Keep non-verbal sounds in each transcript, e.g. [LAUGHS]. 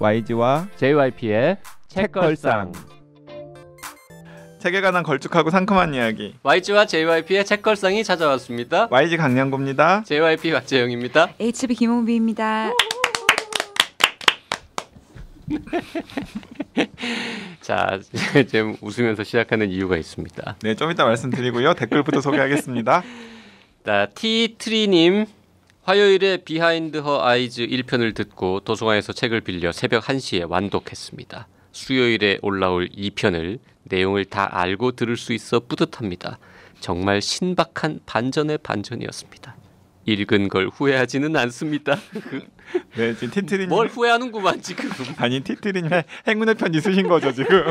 YG와 JYP의 책걸상. 책에 관한 걸쭉하고 상큼한 이야기. YG와 JYP의 책걸상이 찾아왔습니다. YG 강량구입니다. JYP 박재영입니다. HB 김홍비입니다. [LAUGHS] 자, [LAUGHS] 지금 웃으면서 시작하는 이유가 있습니다. 네, 좀 이따 말씀드리고요. 댓글부터 소개하겠습니다. [LAUGHS] 자, 티트리님 화요일에 비하인드 허 아이즈 1편을 듣고 도서관에서 책을 빌려 새벽 1시에 완독했습니다. 수요일에 올라올 2편을 내용을 다 알고 들을 수 있어 뿌듯합니다. 정말 신박한 반전의 반전이었습니다. 읽은 걸 후회하지는 않습니다. [LAUGHS] 네, 지금 티트리뭘 후회하는구만 지금. [LAUGHS] 아니 티트리 행운의 편지 쓰신 거죠 지금.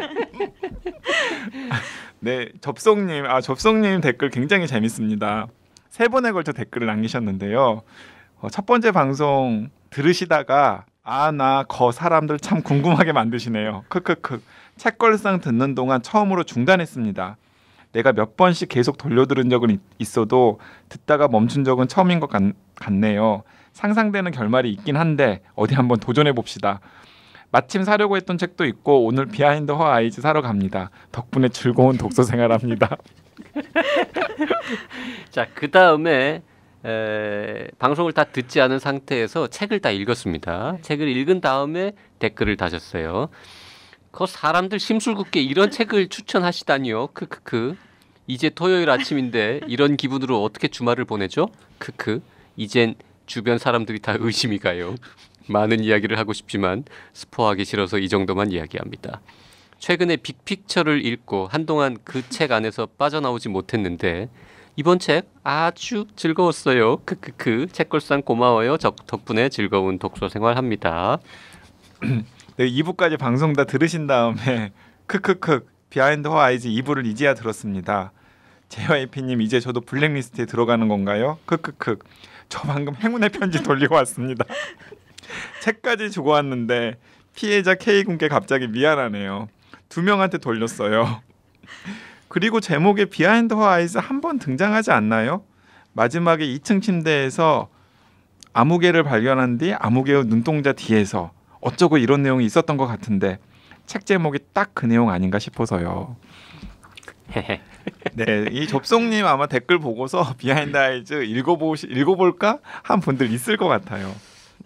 [LAUGHS] 네, 접속님 아 접속님 댓글 굉장히 재밌습니다. 세 번에 걸쳐 댓글을 남기셨는데요. 어, 첫 번째 방송 들으시다가 아 나 거 사람들 참 궁금하게 만드시네요. 크크크. 책걸상 듣는 동안 처음으로 중단했습니다. 내가 몇 번씩 계속 돌려들은 적은 있어도 듣다가 멈춘 적은 처음인 것 같, 네요 상상되는 결말이 있긴 한데 어디 한번 도전해 봅시다. 마침 사려고 했던 책도 있고 오늘 비하인드 허 아이즈 사러 갑니다. 덕분에 즐거운 독서 생활합니다. [LAUGHS] [LAUGHS] 자, 그 다음에 방송을 다 듣지 않은 상태에서 책을 다 읽었습니다. 네. 책을 읽은 다음에 댓글을 다셨어요. 그 사람들 심술궂게 이런 책을 추천하시다니요. 크크크. 이제 토요일 아침인데 이런 기분으로 어떻게 주말을 보내죠? 크크. 이젠 주변 사람들이 다 의심이 가요. 많은 이야기를 하고 싶지만 스포하기 싫어서 이 정도만 이야기합니다. 최근에 빅픽처를 읽고 한동안 그 책 안에서 빠져나오지 못했는데 이번 책 아주 즐거웠어요. 크크크 책걸상 고마워요. 덕분에 즐거운 독서 생활합니다. [CLEARS THROAT] 네, 2부까지 방송 다 들으신 다음에 크크크 비하인드 화이즈 2부를 이제야 들었습니다. JYP님 이제 저도 블랙리스트에 들어가는 건가요? 크크크 저 방금 행운의 편지 돌리고 왔습니다. [LAUGHS] 책까지 주고 왔는데 피해자 K군께 갑자기 미안하네요. 두 명한테 돌렸어요. 그리고 제목에 비하인드 허 아이즈 한 번 등장하지 않나요? 마지막에 2층 침대에서 아무개를 발견한 뒤 아무개의 눈동자 뒤에서 어쩌고 이런 내용이 있었던 것 같은데 책 제목이 딱 그 내용 아닌가 싶어서요. 네, 이 접속님 아마 댓글 보고서 비하인드 아이즈 읽어보 읽어볼까 한 분들 있을 것 같아요.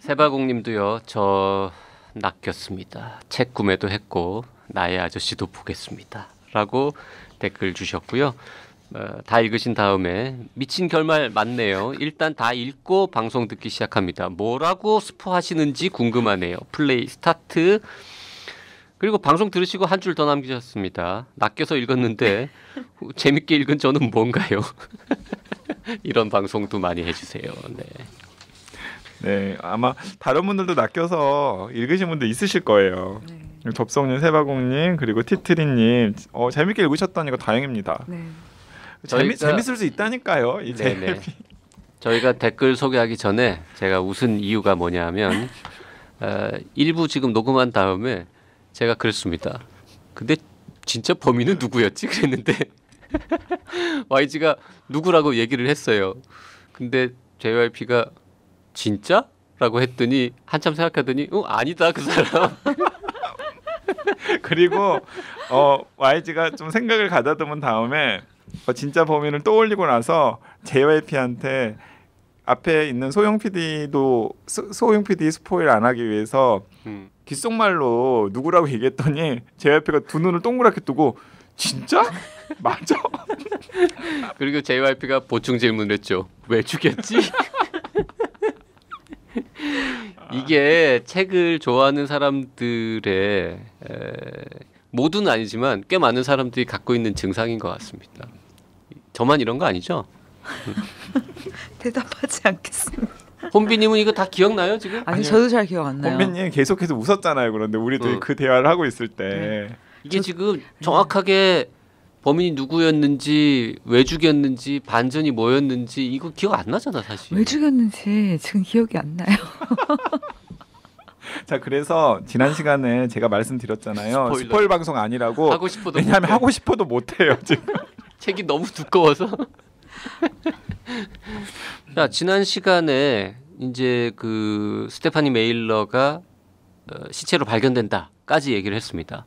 세바공님도요. 저 낚였습니다. 책 구매도 했고 나의 아저씨도 보겠습니다. 라고 댓글 주셨고요. 어, 다 읽으신 다음에 미친 결말 맞네요. 일단 다 읽고 방송 듣기 시작합니다. 뭐라고 스포하시는지 궁금하네요. 플레이 스타트. 그리고 방송 들으시고 한 줄 더 남기셨습니다. 낚여서 읽었는데 재밌게 읽은 저는 뭔가요? [LAUGHS] 이런 방송도 많이 해주세요. 네. 네, 아마 다른 분들도 낚여서 읽으신 분들 있으실 거예요. 네. 접성님, 세바공님 그리고 티트리님 어, 재밌게 읽으셨다니까 다행입니다. 네. 재미 재밌을 수 있다니까요. 이 네, 네. 재미. 저희가 댓글 소개하기 전에 제가 웃은 이유가 뭐냐면 어, 일부 지금 녹음한 다음에 제가 그랬습니다. 근데 진짜 범인은 누구였지? 그랬는데 [LAUGHS] YG가 누구라고 얘기를 했어요. 근데 JYP가 진짜? 라고 했더니 한참 생각하더니 어 아니다 그 사람 [LAUGHS] 그리고 어 YG가 좀 생각을 가다듬은 다음에 어, 진짜 범인을 떠올리고 나서 JYP한테 앞에 있는 소영 PD도 소, 소영 PD 스포일 안 하기 위해서 음. 귓속말로 누구라고 얘기했더니 JYP가 두 눈을 동그랗게 뜨고 진짜? 맞아? [LAUGHS] 그리고 JYP가 보충 질문을 했죠. 왜 죽였지? [LAUGHS] 이게 책을 좋아하는 사람들의 에, 모두는 아니지만 꽤 많은 사람들이 갖고 있는 증상인 것 같습니다. 저만 이런 거 아니죠? [LAUGHS] 대답하지 않겠습니다. 혼비님은 이거 다 기억나요 지금? 아니, 아니 저도 잘 기억 안 나요. 혼비님 계속해서 웃었잖아요. 그런데 우리도 어. 그 대화를 하고 있을 때 네. 이게 저, 지금 네. 정확하게 네. 범인이 누구였는지 왜 죽였는지 반전이 뭐였는지 이거 기억 안 나잖아 사실. 왜 죽였는지 지금 기억이 안 나요. [LAUGHS] 자 그래서 지난 시간에 제가 말씀드렸잖아요 스포일러. 스포일 방송 아니라고 하고 싶어도 왜냐하면 하고 싶어도 못해요 지금 [LAUGHS] 책이 너무 두꺼워서 [LAUGHS] 자 지난 시간에 이제 그 스테파니 메일러가 어, 시체로 발견된다까지 얘기를 했습니다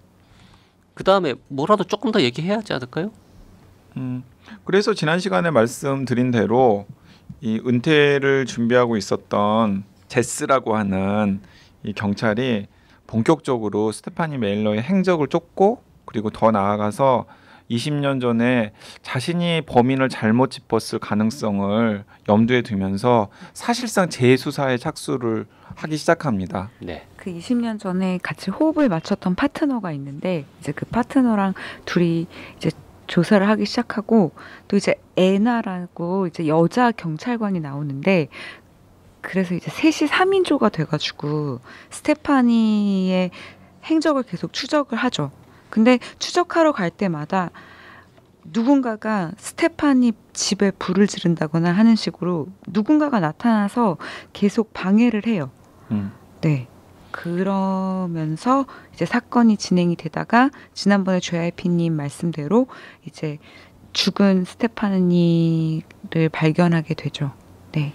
그 다음에 뭐라도 조금 더 얘기해야지 하 않을까요? 음, 그래서 지난 시간에 말씀드린 대로 이 은퇴를 준비하고 있었던 제스라고 하는 이 경찰이 본격적으로 스테파니 메일러의 행적을 쫓고 그리고 더 나아가서 20년 전에 자신이 범인을 잘못 짚었을 가능성을 염두에 두면서 사실상 재수사에 착수를 하기 시작합니다. 네. 그 20년 전에 같이 호흡을 맞췄던 파트너가 있는데 이제 그 파트너랑 둘이 이제 조사를 하기 시작하고 또 이제 에나라고 이제 여자 경찰관이 나오는데 그래서 이제 셋이 삼인조가 돼가지고 스테파니의 행적을 계속 추적을 하죠. 근데 추적하러 갈 때마다 누군가가 스테파니 집에 불을 지른다거나 하는 식으로 누군가가 나타나서 계속 방해를 해요. 음. 네. 그러면서 이제 사건이 진행이 되다가 지난번에 조야이피님 말씀대로 이제 죽은 스테파니를 발견하게 되죠. 네.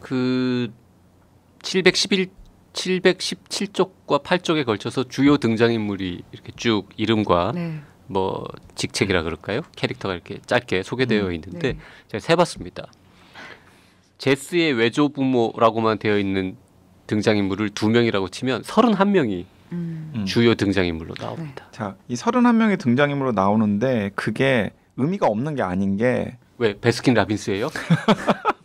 그711 717쪽과 8쪽에 걸쳐서 주요 등장인물이 이렇게 쭉 이름과 네. 뭐 직책이라 그럴까요? 캐릭터가 이렇게 짧게 소개되어 음, 있는데 네. 제가 세봤습니다. 제스의 외조부모라고만 되어 있는 등장인물을 두 명이라고 치면 31명이 음. 음. 주요 등장인물로 나옵니다. 네. 자, 이 31명의 등장인물로 나오는데 그게 의미가 없는 게 아닌 게 왜 베스킨 라빈스예요? [LAUGHS]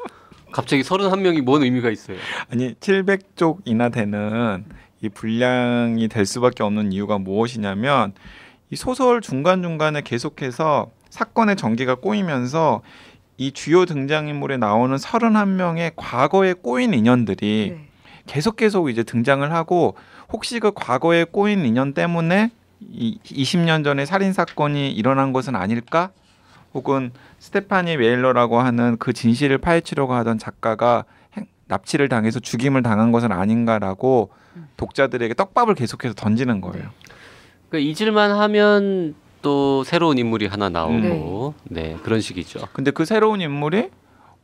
갑자기 31명이 뭔 의미가 있어요? 아니 700쪽이나 되는 이 분량이 될 수밖에 없는 이유가 무엇이냐면 이 소설 중간중간에 계속해서 사건의 전개가 꼬이면서 이 주요 등장인물에 나오는 31명의 과거에 꼬인 인연들이 네. 계속 계속 이제 등장을 하고 혹시 그 과거에 꼬인 인연 때문에 이 20년 전에 살인 사건이 일어난 것은 아닐까? 혹은 스테파니 메일러라고 하는 그 진실을 파헤치려고 하던 작가가 납치를 당해서 죽임을 당한 것은 아닌가라고 음. 독자들에게 떡밥을 계속해서 던지는 네. 거예요. 그 잊을만 하면 또 새로운 인물이 하나 나오고 음. 네. 네, 그런 식이죠. 근데 그 새로운 인물이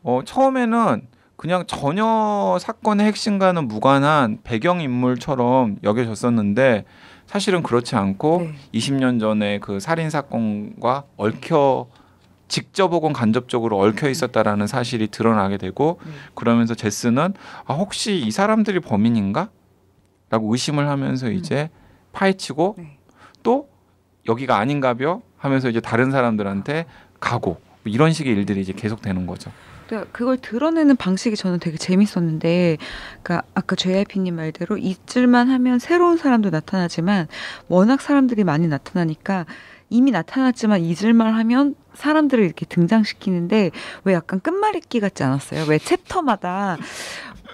어, 처음에는 그냥 전혀 사건의 핵심과는 무관한 배경 인물처럼 여겨졌었는데 사실은 그렇지 않고 네. 20년 전에 그 살인 사건과 얽혀 직접 혹은 간접적으로 얽혀 음. 있었다라는 사실이 드러나게 되고 음. 그러면서 제스는 아 혹시 이 사람들이 범인인가? 라고 의심을 하면서 음. 이제 파헤치고 네. 또 여기가 아닌가벼 하면서 이제 다른 사람들한테 가고 뭐 이런 식의 일들이 이제 계속 되는 거죠. 그러니까 그걸 드러내는 방식이 저는 되게 재밌었는데, 그러니까 아까 JIP님 말대로 잊을만 하면 새로운 사람도 나타나지만 워낙 사람들이 많이 나타나니까 이미 나타났지만 잊을만 하면 사람들을 이렇게 등장시키는데 왜 약간 끝말잇기 같지 않았어요? 왜 챕터마다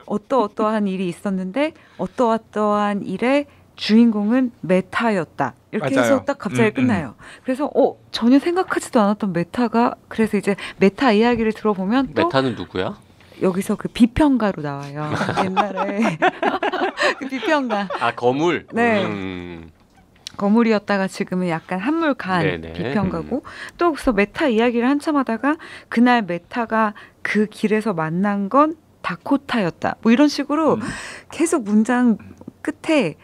어떠어떠한 일이 있었는데 어떠어떠한 일에 주인공은 메타였다. 이렇게 맞아요. 해서 딱 갑자기 음, 음. 끝나요. 음. 그래서 어 전혀 생각하지도 않았던 메타가 그래서 이제 메타 이야기를 들어보면 또 메타는 누구야? 여기서 그 비평가로 나와요. 옛날에 [LAUGHS] 그 비평가. 아 거물. 네. 음. 거물이었다가 지금은 약간 한물 간 비평가고 음. 또 그래서 메타 이야기를 한참 하다가 그날 메타가 그 길에서 만난 건 다코타였다. 뭐 이런 식으로 음. 계속 문장 끝에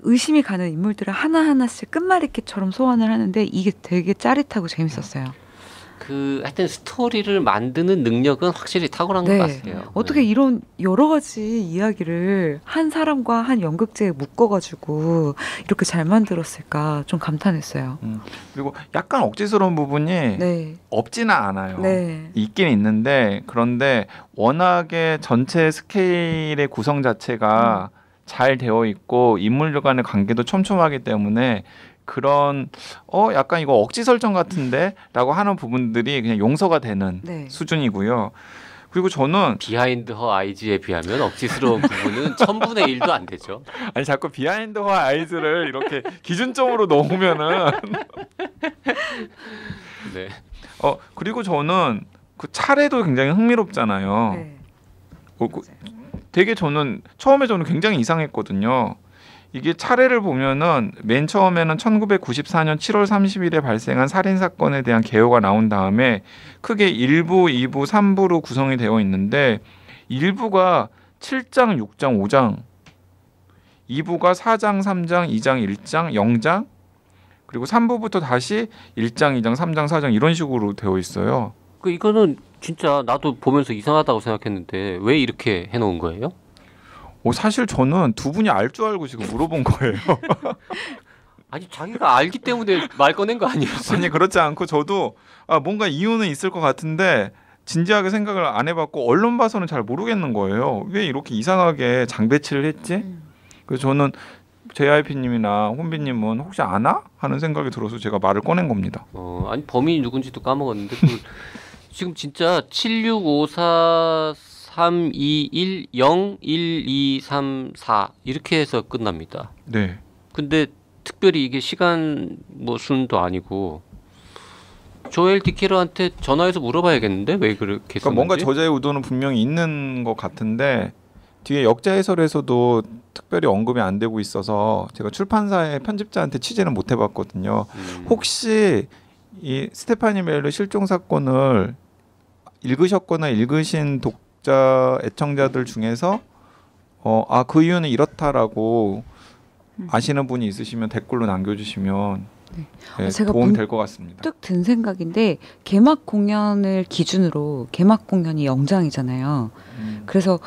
의심이 가는 인물들을 하나하나씩 끝말잇기처럼 소환을 하는데 이게 되게 짜릿하고 재밌었어요. 음. 그 하여튼 스토리를 만드는 능력은 확실히 탁월한 네. 것 같아요. 어떻게 네. 이런 여러 가지 이야기를 한 사람과 한 연극제에 묶어가지고 이렇게 잘 만들었을까 좀 감탄했어요. 음. 그리고 약간 억지스러운 부분이 네. 없지는 않아요. 네. 있긴 있는데 그런데 워낙에 전체 스케일의 구성 자체가 음. 잘 되어 있고 인물들 간의 관계도 촘촘하기 때문에 그런 어 약간 이거 억지 설정 같은데라고 하는 부분들이 그냥 용서가 되는 네. 수준이고요. 그리고 저는 비하인드 허 아이즈에 비하면 억지스러운 부분은 천분의 일도 안 되죠. [LAUGHS] 아니 자꾸 비하인드 허 아이즈를 이렇게 기준점으로 넣으면은 [LAUGHS] 네. 어 그리고 저는 그 차례도 굉장히 흥미롭잖아요. 네. 어, 그, 되게 저는 처음에 저는 굉장히 이상했거든요. 이게 차례를 보면은 맨 처음에는 1994년 7월 30일에 발생한 살인 사건에 대한 개요가 나온 다음에 크게 1부, 2부, 3부로 구성이 되어 있는데 1부가 7장, 6장, 5장 2부가 4장, 3장, 2장, 1장, 0장 그리고 3부부터 다시 1장, 2장, 3장, 4장 이런 식으로 되어 있어요. 그 이거는 진짜 나도 보면서 이상하다고 생각했는데 왜 이렇게 해 놓은 거예요? 어, 사실 저는 두 분이 알 줄 알고 지금 물어본 거예요. [LAUGHS] 아니 자기가 알기 때문에 말 꺼낸 거 아니었어요? [LAUGHS] 아니 그렇지 않고 저도 아, 뭔가 이유는 있을 것 같은데 진지하게 생각을 안 해봤고 언론 봐서는 잘 모르겠는 거예요. 왜 이렇게 이상하게 장배치를 했지? 음. 그래서 저는 JIP님이나 혼비님은 혹시 아나 하는 생각이 들어서 제가 말을 꺼낸 겁니다. 어 아니 범인이 누군지도 까먹었는데 그, [LAUGHS] 지금 진짜 76544 3, 2, 1, 0, 1, 2, 3, 4 이렇게 해서 끝납니다. 네. 근데 특별히 이게 시간 뭐 순도 아니고 조엘 디케르한테 전화해서 물어봐야겠는데 왜 그렇게 그러니까 뭔가 저자의 의도는 분명히 있는 것 같은데 뒤에 역자 해설에서도 특별히 언급이 안 되고 있어서 제가 출판사의 편집자한테 취재는 못 해봤거든요. 음. 혹시 이 스테파니 멜로 실종 사건을 읽으셨거나 읽으신 독 구독자 애청자들 중에서 어, 아그 이유는 이렇다라고 음. 아시는 분이 있으시면 댓글로 남겨주시면 네. 네, 제가 도움 이될 것 같습니다. 뜩든 생각인데 개막 공연을 기준으로 개막 공연이 영장이잖아요. 음. 그래서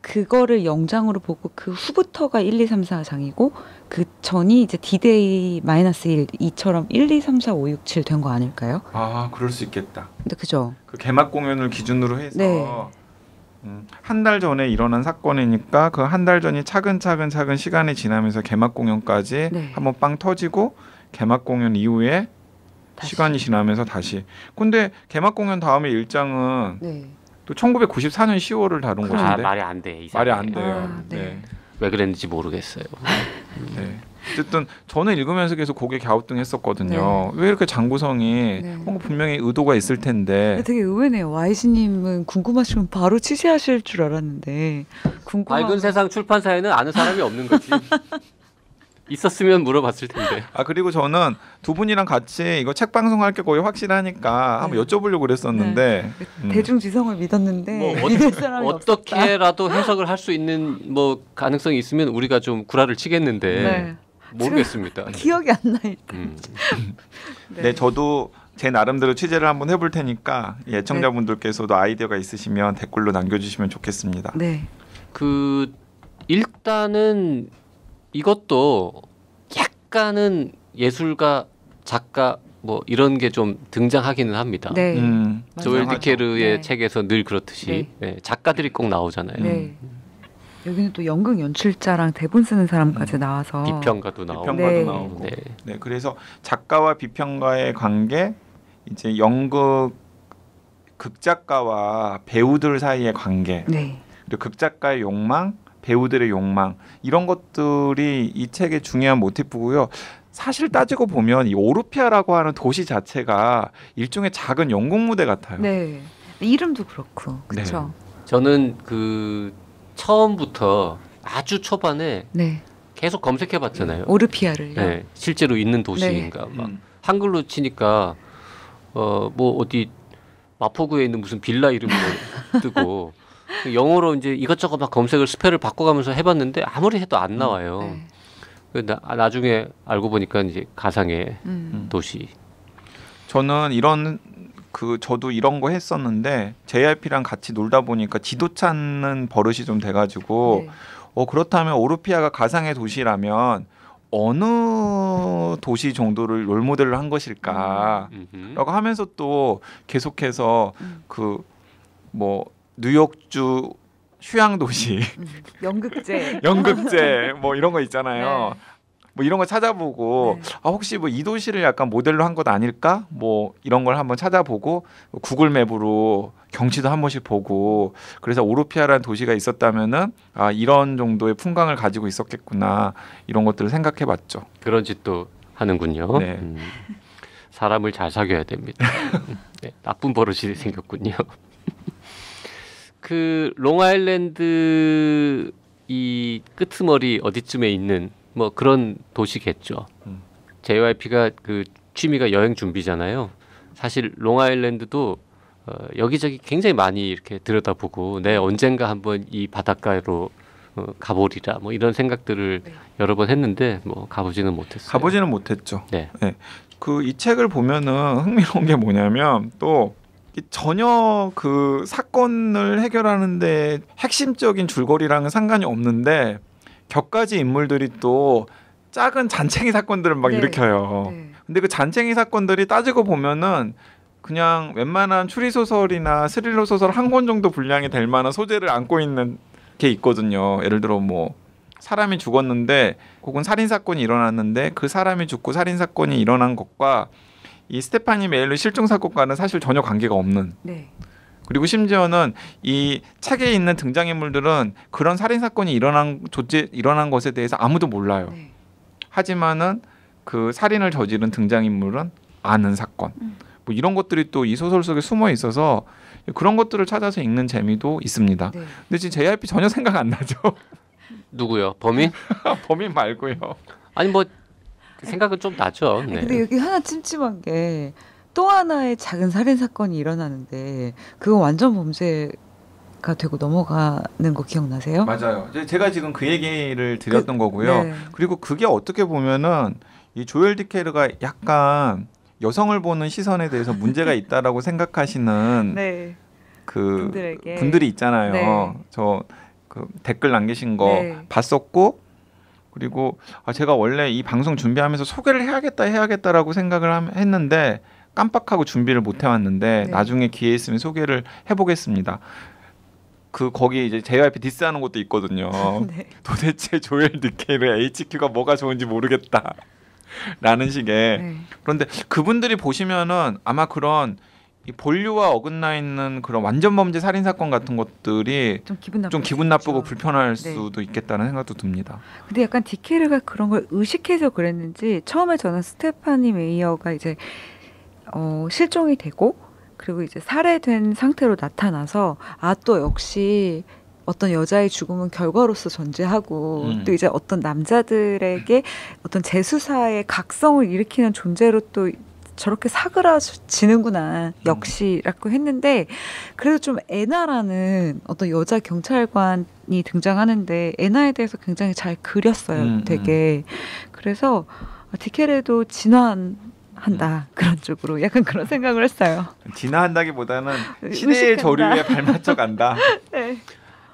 그거를 영장으로 보고 그 후부터가 1, 2, 3, 4장이고 그 전이 이제 디데이 마이너스 1, 2처럼 1, 2, 3, 4, 5, 6, 7 된 거 아닐까요? 아, 그럴 수 있겠다. 근데 그죠? 그 개막 공연을 기준으로 해서 네. 음, 한달 전에 일어난 사건이니까 그 한 달 전이 차근차근 차근 시간이 지나면서 개막 공연까지 네. 한번 빵 터지고 개막 공연 이후에 다시. 시간이 지나면서 다시. 근데 개막 공연 다음에 일장은 네. 또 1994년 10월을 다룬 그럼. 것인데 아, 말이 안 돼. 말이 안 돼요. 아, 네. 네. 왜 그랬는지 모르겠어요. 네. 어쨌든 저는 읽으면서 계속 고개 갸우뚱했었거든요. 네. 왜 이렇게 장구성이 네. 분명히 의도가 있을 텐데. 되게 의외네요. 와이시님은 궁금하시면 바로 취재하실 줄 알았는데 궁금한... 맑은 세상 출판사에는 아는 사람이 없는 거지. [LAUGHS] 있었으면 물어봤을 텐데. 아 그리고 저는 두 분이랑 같이 이거 책 방송할 게 거의 확실하니까 네. 한번 여쭤보려고 그랬었는데 네. 음. 대중지성을 믿었는데 뭐 믿을 사람이 어떻게라도 해석을 할 수 있는 뭐 가능성이 있으면 우리가 좀 구라를 치겠는데 네. 모르겠습니다. 기억이 안 나요. 음. [LAUGHS] 네. 네, 저도 제 나름대로 취재를 한번 해볼 테니까 예청자분들께서도 아이디어가 있으시면 댓글로 남겨주시면 좋겠습니다. 네. 그 일단은 이것도 약간은 예술가 작가 뭐 이런 게 좀 등장하기는 합니다. 네. 음, 조엘 디케르의 네. 책에서 늘 그렇듯이 네. 네, 작가들이 꼭 나오잖아요. 네. 음. 여기는 또 연극 연출자랑 대본 쓰는 사람까지 음. 나와서 비평가도 나오고 비평가도 네. 나오고 네. 네. 그래서 작가와 비평가의 관계 이제 연극 극작가와 배우들 사이의 관계 네. 그리고 극작가의 욕망 배우들의 욕망 이런 것들이 이 책의 중요한 모티프고요. 사실 따지고 보면 이 오르피아라고 하는 도시 자체가 일종의 작은 연극 무대 같아요. 네. 이름도 그렇고 그렇죠. 저는 그 처음부터 아주 초반에 네. 계속 검색해 봤잖아요. 음, 오르피아를요. 네, 실제로 있는 도시인가 네. 막 음. 한글로 치니까 어뭐 어디 마포구에 있는 무슨 빌라 이름으 [LAUGHS] 뜨고 영어로 이제 이것저것 막 검색을 스펠을 바꿔가면서 해봤는데 아무리 해도 안 음, 나와요. 음, 네. 그 나, 나중에 알고 보니까 이제 가상의 음. 음. 도시. 저는 이런 그 저도 이런 거 했었는데 JRP랑 같이 놀다 보니까 지도 찾는 버릇이 좀 돼가지고 네. 어 그렇다면 오르피아가 가상의 도시라면 어느 도시 정도를 롤모델로 한 것일까라고 하면서 또 계속해서 음. 그뭐 뉴욕주 휴양 도시 음. 연극제 [LAUGHS] 연극제 뭐 이런 거 있잖아요. 네. 뭐 이런 걸 찾아보고 네. 아 혹시 뭐 이 도시를 약간 모델로 한 것 아닐까 뭐 이런 걸 한번 찾아보고 구글 맵으로 경치도 한 번씩 보고 그래서 오로피아라는 도시가 있었다면은 아 이런 정도의 풍광을 가지고 있었겠구나 이런 것들을 생각해봤죠. 그런 짓도 하는군요. 네. 음, 사람을 잘 사귀어야 됩니다. [LAUGHS] 네, 나쁜 버릇이 생겼군요. [LAUGHS] 그 롱아일랜드 이 끄트머리 어디쯤에 있는 뭐 그런 도시겠죠. 음. JYP가 그 취미가 여행 준비잖아요. 사실 롱아일랜드도 어, 여기저기 굉장히 많이 이렇게 들여다보고 내 언젠가 한번 이 바닷가로 어, 가보리라 뭐 이런 생각들을 네. 여러 번 했는데 뭐 가보지는 못했어요. 가보지는 못했죠. 네. 네. 그이 책을 보면은 흥미로운 게 뭐냐면 또 전혀 그 사건을 해결하는데 핵심적인 줄거리랑은 상관이 없는데 격가지 인물들이 또 작은 잔챙이 사건들을 막 네. 일으켜요. 네. 근데 그 잔챙이 사건들이 따지고 보면은 그냥 웬만한 추리 소설이나 스릴러 소설 한 권 정도 분량이 될 만한 소재를 안고 있는 게 있거든요. 예를 들어 뭐 사람이 죽었는데 혹은 살인 사건이 일어났는데 그 사람이 죽고 살인 사건이 일어난 것과 이 스테파니 메일러 실종 사건과는 사실 전혀 관계가 없는 네. 그리고 심지어는 이 책에 있는 등장인물들은 그런 살인 사건이 일어난 조치 일어난 것에 대해서 아무도 몰라요. 네. 하지만은 그 살인을 저지른 등장인물은 아는 사건. 음. 뭐 이런 것들이 또 이 소설 속에 숨어 있어서 그런 것들을 찾아서 읽는 재미도 있습니다. 네. 근데 지금 JRP 전혀 생각 안 나죠. [LAUGHS] 누구요? 범인? [LAUGHS] 범인 말고요. 아니 뭐 그 생각은 좀 나죠. 네. 근데 여기 하나 찜찜한 게또 하나의 작은 살인 사건이 일어나는데 그거 완전 범죄 가 되고 넘어가는 거 기억나세요? 맞아요. 제가 지금 그 얘기를 드렸던 그, 거고요. 네. 그리고 그게 어떻게 보면은 이 조엘 디케르가 약간 여성을 보는 시선에 대해서 문제가 있다라고 생각하시는 [LAUGHS] 네. 그 분들에게. 분들이 있잖아요. 네. 저그 댓글 남기신 거 네. 봤었고 그리고 아, 제가 원래 이 방송 준비하면서 소개를 해야겠다 해야겠다라고 생각을 했는데 깜빡하고 준비를 못 해왔는데 네. 나중에 기회 있으면 소개를 해보겠습니다. 그 거기 이제 JYP 디스하는 것도 있거든요. [LAUGHS] 네. 도대체 조엘 느케일의 HQ가 뭐가 좋은지 모르겠다. [LAUGHS] 라는 식의 네. 그런데 그분들이 보시면은 아마 그런 이 본류와 어긋나 있는 그런 완전 범죄 살인 사건 같은 것들이 좀 기분, 좀 기분 나쁘고 그렇죠. 불편할 네. 수도 있겠다는 생각도 듭니다. 근데 약간 디케르가 그런 걸 의식해서 그랬는지 처음에 저는 스테파니 메이어가 이제 어, 실종이 되고 그리고 이제 살해된 상태로 나타나서 아 또 역시 어떤 여자의 죽음은 결과로서 존재하고 음. 또 이제 어떤 남자들에게 어떤 재수사의 각성을 일으키는 존재로 또 저렇게 사그라지는구나 음. 역시라고 했는데 그래도 좀 에나라는 어떤 여자 경찰관이 등장하는데 에나에 대해서 굉장히 잘 그렸어요 음, 음. 되게 음. 그래서 아, 디켈에도 진한 한다 그런 쪽으로 약간 그런 생각을 했어요. 진화한다기보다는 [LAUGHS] 시대의 저류에 발맞춰 간다. [LAUGHS] 네.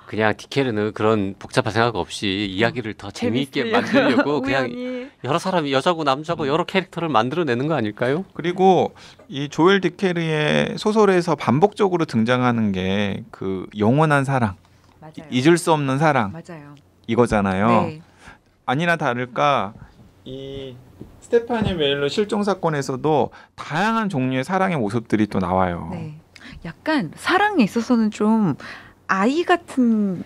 그냥 디케르는 그런 복잡한 생각 없이 이야기를 더 재미있게 만들려고 [LAUGHS] 그냥 여러 사람이 여자고 남자고 여러 캐릭터를 만들어내는 거 아닐까요? 그리고 이 조엘 디케르의 소설에서 반복적으로 등장하는 게 그 영원한 사랑, 맞아요. 잊을 수 없는 사랑 맞아요. 이거잖아요. 네. 아니나 다를까 이 스테파니 메일러 실종 사건에서도 다양한 종류의 사랑의 모습들이 또 나와요. 네. 약간 사랑에 있어서는 좀 아이 같은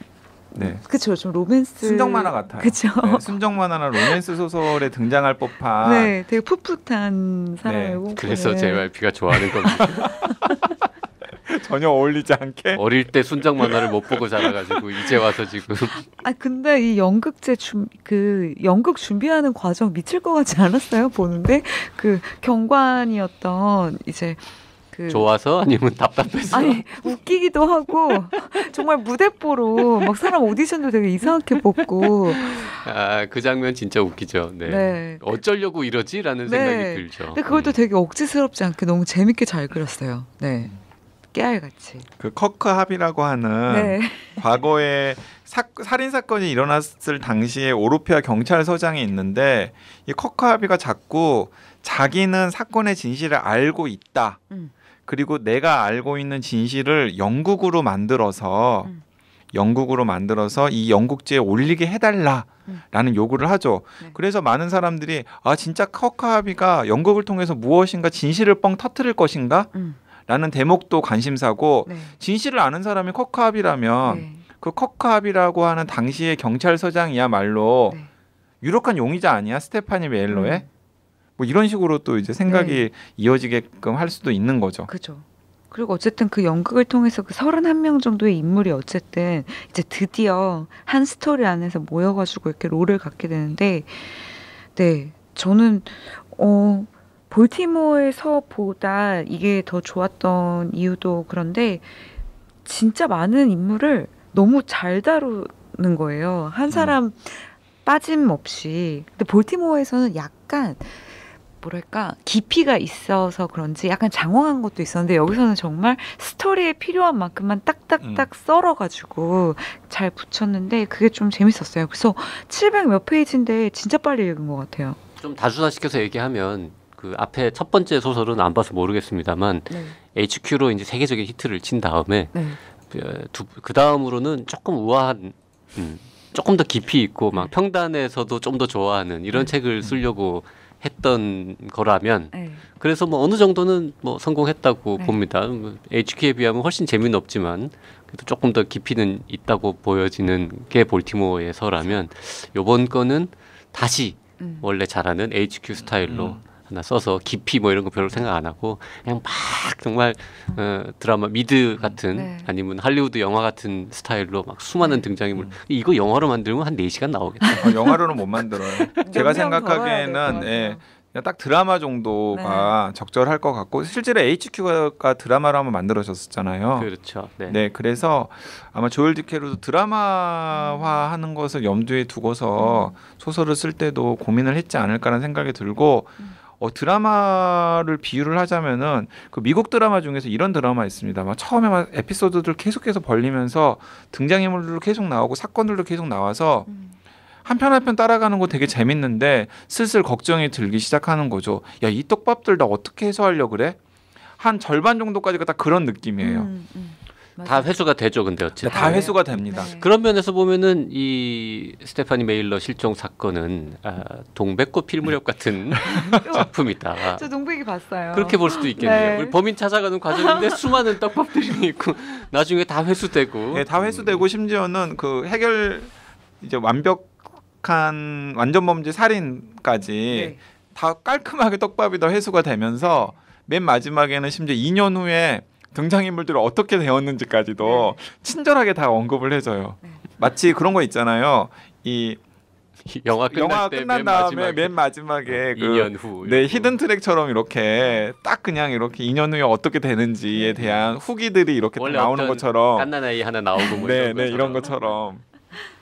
네. 그렇죠. 좀 로맨스 순정 만화 같아요. 그렇죠. 네, 순정 만화나 로맨스 소설에 등장할 법한 네, 되게 풋풋한 사랑이고. 네. 그래서 JYP가 네. 좋아하는 겁니다. [LAUGHS] [LAUGHS] 전혀 어울리지 않게. 어릴 때 순정 만화를 못 보고 자라가지고 이제 와서 지금. [LAUGHS] 아 근데 이 연극제 준그 연극 준비하는 과정 미칠 것 같지 않았어요 보는데 그 경관이었던 이제. 그 좋아서 아니면 답답해서 아니 웃기기도 하고 [LAUGHS] 정말 무대뽀로 막 사람 오디션도 되게 이상하게 뽑고 아 그 장면 진짜 웃기죠 네, 네. 어쩌려고 이러지라는 네. 생각이 들죠 근데 그걸또 음. 되게 억지스럽지 않게 너무 재밌게 잘 그렸어요 네. 깨알같이. 그 커크 합의라고 하는 네. 과거에 사, 살인 사건이 일어났을 당시에 오로피아 경찰서장이 있는데 이 커크 합의가 자꾸 자기는 사건의 진실을 알고 있다. 음. 그리고 내가 알고 있는 진실을 영국으로 만들어서 음. 영국으로 만들어서 이영국제에 올리게 해달라라는 음. 요구를 하죠. 네. 그래서 많은 사람들이 아 진짜 커크 합의가 영국을 통해서 무엇인가 진실을 뻥 터트릴 것인가? 음. 라는 대목도 관심사고 네. 진실을 아는 사람이 커크합이라면 네. 그 커크합이라고 하는 당시의 경찰서장이야말로 네. 유력한 용의자 아니야 스테파니 메일로의 음. 뭐 이런 식으로 또 이제 생각이 네. 이어지게끔 할 수도 있는 거죠. 그죠. 그리고 어쨌든 그 연극을 통해서 그 31명 정도의 인물이 어쨌든 이제 드디어 한 스토리 안에서 모여가지고 이렇게 롤을 갖게 되는데, 네, 저는, 어, 볼티모어에서보다 이게 더 좋았던 이유도 그런데 진짜 많은 인물을 너무 잘 다루는 거예요. 한 음. 사람 음. 빠짐없이. 근데 볼티모어에서는 약간 뭐랄까 깊이가 있어서 그런지 약간 장황한 것도 있었는데 여기서는 정말 스토리에 필요한 만큼만 딱딱딱 음. 썰어가지고 잘 붙였는데 그게 좀 재밌었어요. 그래서 700 몇 페이지인데 진짜 빨리 읽은 것 같아요. 좀 다수화시켜서 얘기하면 그 앞에 첫 번째 소설은 안 봐서 모르겠습니다만 네. HQ로 이제 세계적인 히트를 친 다음에 네. 어, 그 다음으로는 조금 우아한 음, 조금 더 깊이 있고 막 평단에서도 좀 더 좋아하는 이런 네. 책을 네. 쓰려고 했던 거라면 네. 그래서 뭐 어느 정도는 뭐 성공했다고 네. 봅니다. 뭐 HQ에 비하면 훨씬 재미는 없지만 그래도 조금 더 깊이는 있다고 보여지는 게 볼티모어에서라면 요번 거는 다시 음. 원래 잘하는 HQ 스타일로 음. 나 써서 깊이 뭐 이런 거 별로 생각 안 하고 그냥 막 정말 어, 드라마 미드 같은 네. 아니면 할리우드 영화 같은 스타일로 막 수많은 네. 등장인물 이거 영화로 만들면 한 네시간 나오겠다. 어, 영화로는 못 만들어요. [LAUGHS] 제가 생각하기에는 예. 그냥 딱 드라마 정도가 네. 적절할 것 같고 실제로 HQ가 드라마로 한번 만들어졌었잖아요. 그렇죠. 네. 네 그래서 아마 조엘 디케로도 드라마화하는 것을 염두에 두고서 음. 소설을 쓸 때도 고민을 했지 않을까라는 생각이 들고 음. 어, 드라마를 비유를 하자면은 그 미국 드라마 중에서 이런 드라마 있습니다. 막 처음에 막 에피소드들 계속해서 벌리면서 등장인물들도 계속 나오고 사건들도 계속 나와서 음. 한편 한 편 따라가는 거 되게 재밌는데 슬슬 걱정이 들기 시작하는 거죠. 야이 떡밥들 나 어떻게 해소하려 그래? 한 절반 정도까지가 다 그런 느낌이에요. 음, 음. 다 회수가 되죠. 근데 어쨌든 네, 다 네. 회수가 됩니다. 네. 그런 면에서 보면은 이 스테파니 메일러 실종 사건은 아, 동백꽃 필무렵 같은 [LAUGHS] 작품이다. 저 동백이 봤어요. 그렇게 볼 수도 있겠네요. 네. 우리 범인 찾아가는 과정인데 [LAUGHS] 수많은 떡밥들이 있고 나중에 다 회수되고 네, 다 회수되고 음. 심지어는 그 해결 이제 완벽한 완전 범죄 살인까지 네. 다 깔끔하게 떡밥이 더 회수가 되면서 맨 마지막에는 심지어 2년 후에 등장인물들을 어떻게 배웠는지까지도 네. 친절하게 다 언급을 해줘요. 네. 마치 그런 거 있잖아요. 이 [LAUGHS] 영화 영화 끝난 다음에 마지막에, 맨 마지막에 그네 그 네, 히든 트랙처럼 이렇게 딱 그냥 이렇게 2년 후에 어떻게 되는지에 대한 후기들이 이렇게 나오는 것처럼 깐난 아이 하나 나오고 뭐 [LAUGHS] 네, 이런, 네, 이런 것처럼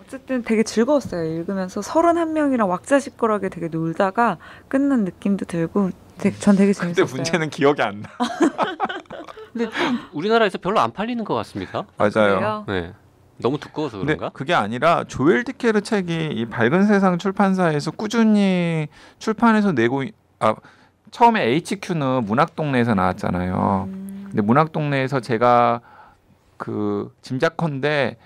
어쨌든 되게 즐거웠어요 읽으면서 31명이랑 왁자지껄하게 되게 놀다가 끝난 느낌도 들고 되게, 전 되게 재밌었어요. 근데 문제는 기억이 안 나. [LAUGHS] 근데 우리나라에서 별로 안 팔리는 것 같습니다. 맞아요. 네. 너무 두꺼워서 그런가? 그게 아니라 조엘 디케르 책이 이 밝은 세상 출판사에서 꾸준히 출판해서 내고 아 처음에 HQ는 문학 동네에서 나왔잖아요. 음. 근데 문학 동네에서 제가 그 짐작컨대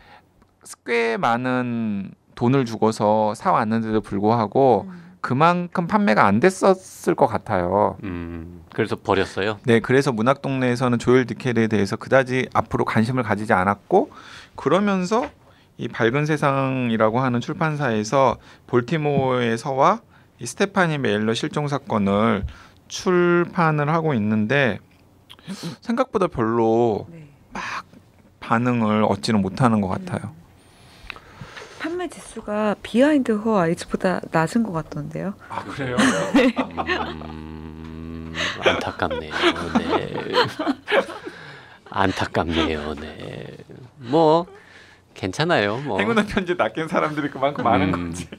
꽤 많은 돈을 주고서 사 왔는데도 불구하고 음. 그만큼 판매가 안 됐었을 것 같아요. 음, 그래서 버렸어요. 네, 그래서 문학 동네에서는 조엘 디켈에 대해서 그다지 앞으로 관심을 가지지 않았고 그러면서 이 밝은 세상이라고 하는 출판사에서 볼티모어에서와 이 스테파니 메일러 실종 사건을 출판을 하고 있는데 생각보다 별로 네. 막 반응을 얻지는 못하는 것 같아요. 판매 지수가 비하인드 허 아이즈보다 낮은 것 같던데요. 아 그래요? 음, 안타깝네요. 네. 안타깝네요. 네. 뭐 괜찮아요. 뭐. 행운의 편지 낚인 사람들이 그만큼 많은 건지. 음.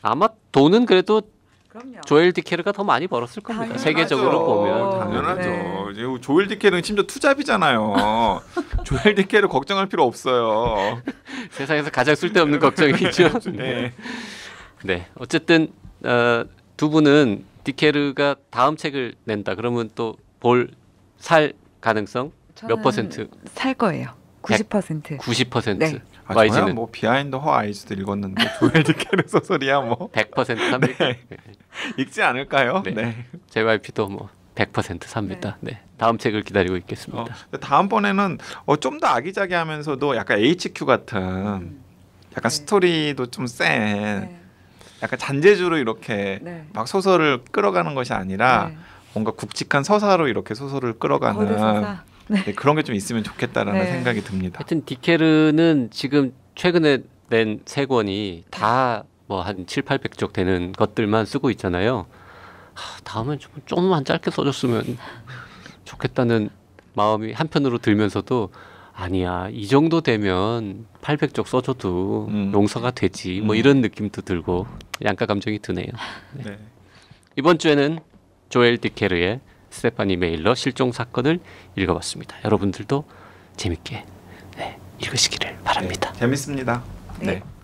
아마 돈은 그래도 그럼요. 조엘 디케르가 더 많이 벌었을 겁니다. 당연하죠. 세계적으로 보면 당연하죠. 네. 조엘 디케르는 심지어 투잡이잖아요. [LAUGHS] 조엘 디케르 걱정할 필요 없어요. [LAUGHS] 세상에서 가장 쓸데없는 걱정이죠. [LAUGHS] 네. 네. 네. 어쨌든 어, 두 분은 디케르가 다음 책을 낸다 그러면 또 볼 살 가능성 몇 퍼센트? 살 거예요. 90%. 100, 90%. 네. 아, YG는 뭐 비하인드 허 아이즈도 읽었는데 [LAUGHS] 조엘 디 케르 소설이야 뭐100% 삽니다. 네. 읽지 않을까요? 네. 네. JYP도 뭐100% 삽니다. 네. 네. 다음 책을 기다리고 있겠습니다. 어, 다음번에는 어, 좀더 아기자기하면서도 약간 HQ 같은 음. 약간 네. 스토리도 좀센 네. 약간 잔재주로 이렇게 네. 막 소설을 끌어가는 것이 아니라 뭔가 굵직한 서사로 이렇게 소설을 끌어가는 네. 네, 그런 게 좀 있으면 좋겠다라는 네. 생각이 듭니다. 하여튼 디케르는 지금 최근에 낸세 권이 다 뭐 한 칠 팔백 쪽 되는 것들만 쓰고 있잖아요. 하, 다음엔 좀 좀만 짧게 써줬으면 좋겠다는 마음이 한편으로 들면서도 아니야 이 정도 되면 800쪽 써줘도 음. 용서가 되지 뭐 음. 이런 느낌도 들고 양가 감정이 드네요. 네. 네. 이번 주에는 조엘 디케르의 스테파니 메일러 실종 사건을 읽어봤습니다. 여러분들도 재밌게 네, 읽으시기를 바랍니다. 네, 재밌습니다. 네. 네.